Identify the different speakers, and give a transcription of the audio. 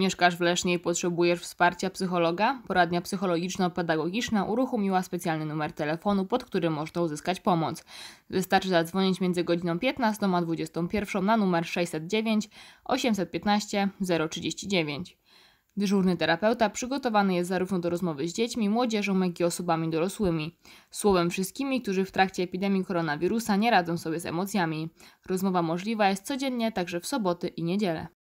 Speaker 1: Mieszkasz w Lesznie i potrzebujesz wsparcia psychologa? Poradnia psychologiczno-pedagogiczna uruchomiła specjalny numer telefonu, pod którym można uzyskać pomoc. Wystarczy zadzwonić między godziną 15 a 21 na numer 609 815 039. Dyżurny terapeuta przygotowany jest zarówno do rozmowy z dziećmi, młodzieżą, jak i osobami dorosłymi. Słowem wszystkimi, którzy w trakcie epidemii koronawirusa nie radzą sobie z emocjami. Rozmowa możliwa jest codziennie, także w soboty i niedzielę.